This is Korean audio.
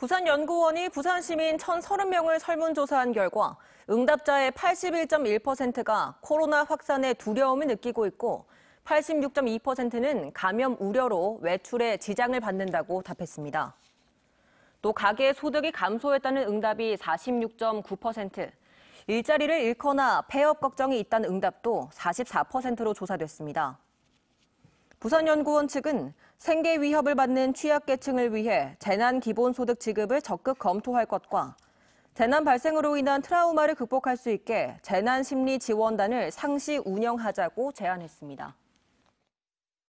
부산연구원이 부산시민 1,030명을 설문조사한 결과 응답자의 81.1%가 코로나 확산에 두려움을 느끼고 있고 86.2%는 감염 우려로 외출에 지장을 받는다고 답했습니다. 또 가계 소득이 감소했다는 응답이 46.9%, 일자리를 잃거나 폐업 걱정이 있다는 응답도 44%로 조사됐습니다. 부산연구원 측은 생계 위협을 받는 취약계층을 위해 재난기본소득 지급을 적극 검토할 것과 재난 발생으로 인한 트라우마를 극복할 수 있게 재난심리지원단을 상시 운영하자고 제안했습니다.